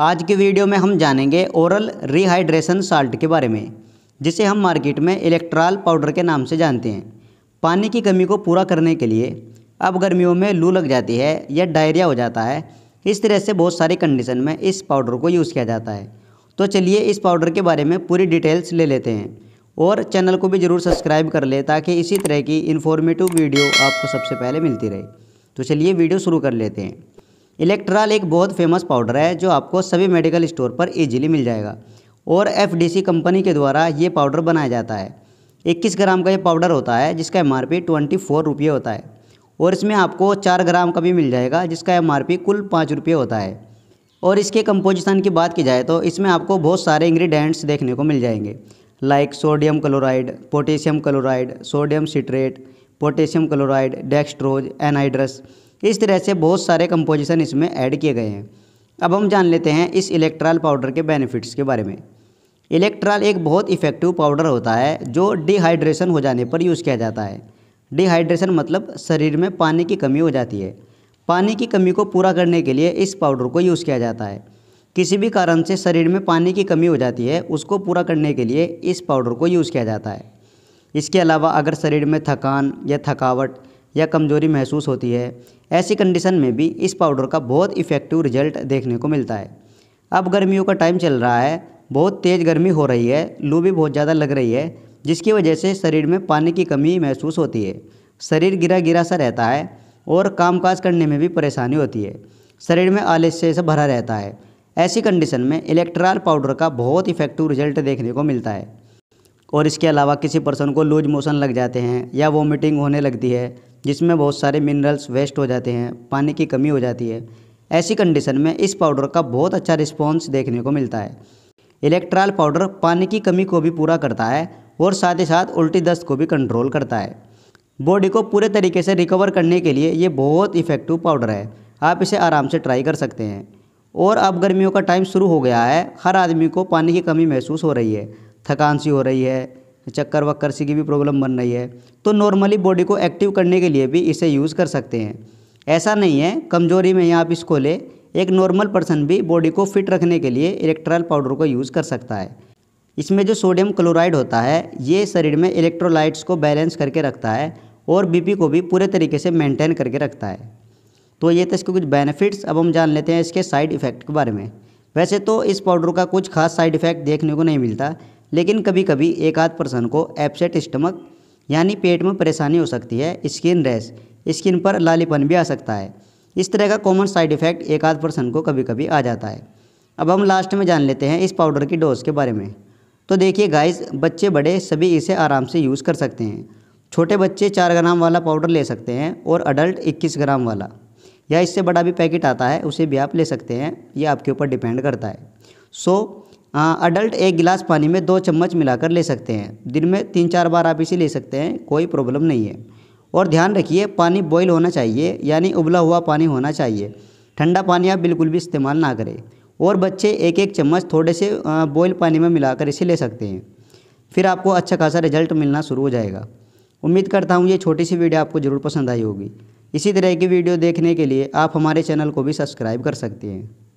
आज के वीडियो में हम जानेंगे ओरल रिहाइड्रेशन साल्ट के बारे में जिसे हम मार्केट में इलेक्ट्रॉल पाउडर के नाम से जानते हैं पानी की कमी को पूरा करने के लिए अब गर्मियों में लू लग जाती है या डायरिया हो जाता है इस तरह से बहुत सारी कंडीशन में इस पाउडर को यूज़ किया जाता है तो चलिए इस पाउडर के बारे में पूरी डिटेल्स ले लेते हैं और चैनल को भी ज़रूर सब्सक्राइब कर ले ताकि इसी तरह की इन्फॉर्मेटिव वीडियो आपको सबसे पहले मिलती रहे तो चलिए वीडियो शुरू कर लेते हैं इलेक्ट्रॉल एक बहुत फेमस पाउडर है जो आपको सभी मेडिकल स्टोर पर ईजिली मिल जाएगा और एफ कंपनी के द्वारा ये पाउडर बनाया जाता है इक्कीस ग्राम का ये पाउडर होता है जिसका एम आर पी होता है और इसमें आपको चार ग्राम का भी मिल जाएगा जिसका एम कुल पाँच रुपये होता है और इसके कंपोजिशन की बात की जाए तो इसमें आपको बहुत सारे इंग्रेडिएंट्स देखने को मिल जाएंगे like sodium chloride potassium chloride sodium citrate potassium chloride dextrose anhydrous इस तरह से बहुत सारे कंपोजिशन इसमें ऐड किए गए हैं अब हम जान लेते हैं इस इलेक्ट्रॉल पाउडर के बेनिफिट्स के बारे में इलेक्ट्रॉल एक बहुत इफ़ेक्टिव पाउडर होता है जो डिहाइड्रेशन हो जाने पर यूज़ किया जाता है डिहाइड्रेशन मतलब शरीर में पानी की कमी हो जाती है पानी की कमी को पूरा करने के लिए इस पाउडर को यूज़ किया जाता है किसी भी कारण से शरीर में पानी की कमी हो जाती है उसको पूरा करने के लिए इस पाउडर को यूज़ किया जाता है इसके अलावा अगर शरीर में थकान या थकावट या कमज़ोरी महसूस होती है ऐसी कंडीशन में भी इस पाउडर का बहुत इफ़ेक्टिव रिजल्ट देखने को मिलता है अब गर्मियों का टाइम चल रहा है बहुत तेज़ गर्मी हो रही है लू भी बहुत ज़्यादा लग रही है जिसकी वजह से शरीर में पानी की कमी महसूस होती है शरीर गिरा गिरा सा रहता है और कामकाज करने में भी परेशानी होती है शरीर में आलस्य से भरा रहता है ऐसी कंडीशन में इलेक्ट्रॉल पाउडर का बहुत इफेक्टिव रिजल्ट देखने को मिलता है और इसके अलावा किसी पर्सन को लूज मोशन लग जाते हैं या वोमिटिंग होने लगती है जिसमें बहुत सारे मिनरल्स वेस्ट हो जाते हैं पानी की कमी हो जाती है ऐसी कंडीशन में इस पाउडर का बहुत अच्छा रिस्पॉन्स देखने को मिलता है इलेक्ट्राल पाउडर पानी की कमी को भी पूरा करता है और साथ ही साथ उल्टी दस्त को भी कंट्रोल करता है बॉडी को पूरे तरीके से रिकवर करने के लिए ये बहुत इफ़ेक्टिव पाउडर है आप इसे आराम से ट्राई कर सकते हैं और अब गर्मियों का टाइम शुरू हो गया है हर आदमी को पानी की कमी महसूस हो रही है थकान सी हो रही है चक्कर वक्कर सी की भी प्रॉब्लम बन रही है तो नॉर्मली बॉडी को एक्टिव करने के लिए भी इसे यूज़ कर सकते हैं ऐसा नहीं है कमजोरी में यहाँ आप इसको ले एक नॉर्मल पर्सन भी बॉडी को फिट रखने के लिए इलेक्ट्रॉल पाउडर को यूज़ कर सकता है इसमें जो सोडियम क्लोराइड होता है ये शरीर में इलेक्ट्रोलाइट्स को बैलेंस करके रखता है और बीपी को भी पूरे तरीके से मेंटेन करके रखता है तो ये तो इसके कुछ बेनिफिट्स अब हम जान लेते हैं इसके साइड इफ़ेक्ट के बारे में वैसे तो इस पाउडर का कुछ खास साइड इफ़ेक्ट देखने को नहीं मिलता लेकिन कभी कभी एक आध पर्सन को एपसेट स्टमक यानी पेट में परेशानी हो सकती है स्किन रैश स्किन पर लालीपन भी आ सकता है इस तरह का कॉमन साइड इफ़ेक्ट एक आध पर्सन को कभी कभी आ जाता है अब हम लास्ट में जान लेते हैं इस पाउडर की डोज़ के बारे में तो देखिए गाइस बच्चे बड़े सभी इसे आराम से यूज़ कर सकते हैं छोटे बच्चे चार ग्राम वाला पाउडर ले सकते हैं और अडल्ट इक्कीस ग्राम वाला या इससे बड़ा भी पैकेट आता है उसे भी आप ले सकते हैं ये आपके ऊपर डिपेंड करता है सो अडल्ट हाँ, एक गिलास पानी में दो चम्मच मिलाकर ले सकते हैं दिन में तीन चार बार आप इसे ले सकते हैं कोई प्रॉब्लम नहीं है और ध्यान रखिए पानी बॉयल होना चाहिए यानी उबला हुआ पानी होना चाहिए ठंडा पानी आप बिल्कुल भी इस्तेमाल ना करें और बच्चे एक एक चम्मच थोड़े से बॉयल पानी में मिलाकर इसे ले सकते हैं फिर आपको अच्छा खासा रिजल्ट मिलना शुरू हो जाएगा उम्मीद करता हूँ ये छोटी सी वीडियो आपको ज़रूर पसंद आई होगी इसी तरह की वीडियो देखने के लिए आप हमारे चैनल को भी सब्सक्राइब कर सकते हैं